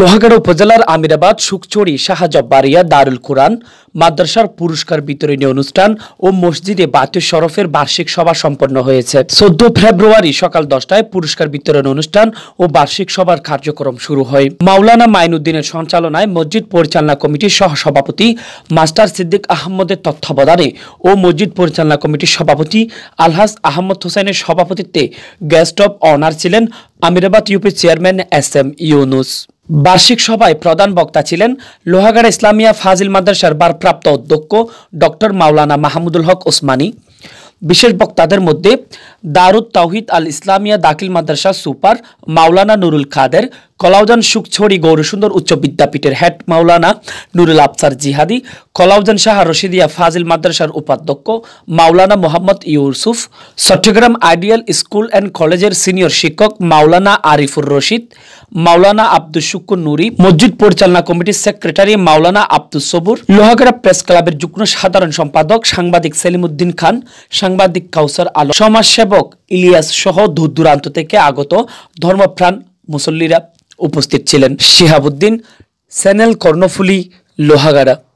লোহাগাড়া উপজেলার আমিরাবাদ সুকচড়ি শাহজব্বারিয়া দারুল কোরআন মাদ্রাসার পুরস্কার বিতরণী অনুষ্ঠান ও মসজিদে বাতু শরফের বার্ষিক সভা সম্পন্ন হয়েছে চোদ্দ ফেব্রুয়ারি সকাল দশটায় পুরস্কার বিতরণ অনুষ্ঠান ও বার্ষিক সভার কার্যক্রম শুরু হয় মাওলানা মাইনুদ্দিনের সঞ্চালনায় মসজিদ পরিচালনা কমিটির সহসভাপতি মাস্টার সিদ্দিক আহমদের তত্ত্বাবধানে ও মসজিদ পরিচালনা কমিটির সভাপতি আলহাস আহমদ হোসেনের সভাপতিত্বে গেস্ট অব অনার ছিলেন Amirabad UP chairman S M Yunus বার্ষিক সভায় প্রধান বক্তা ছিলেন লোহাগাড়া ইসলামিয়া ফাজিল মাদ্রাসার বারপ্রাপ্ত অধ্যক্ষ ডক্টর মাওলানা মাহমুদুল হক ওসমানি বিশেষ বক্তাদের মধ্যে দারুদ তাহিদ আল ইসলামিয়া দাখিল মাদ্রাসা সুপার মাওলানা নুরুল খাদের কলাউজান সুখছড়ি গৌরসুন্দর উচ্চ বিদ্যাপীঠের হেড মাওলানা নুরুল আফসার জিহাদি কলাউজান শাহ রশিদিয়া ফাজিল মাদ্রাসার উপাধ্যক্ষ মাওলানা Mohammad Yusuf Chattogram ideal school and কলেজের সিনিয়র শিক্ষক মাওলানা আরিফুর রশিদ মাওলানা আব্দুল শুকুর নুরি মসজিদ পরিচালনা কমিটির সেক্রেটারি মাওলানা আব্দুল সবুর লোহাগড়া প্রেস ক্লাবের যুগ্ম সাধারণ সম্পাদক সাংবাদিক সেলিম উদ্দিন খান সাংবাদিক কাউসার আলো সমাজসেবক ইলিয়াস সহ দূর দূরান্ত থেকে আগত ধর্মপ্রাণ মুসল্লিরা উপস্থিত ছিলেন শিহাবুদ্দিন স্যানেল কর্ণফুলি লোহাগাড়া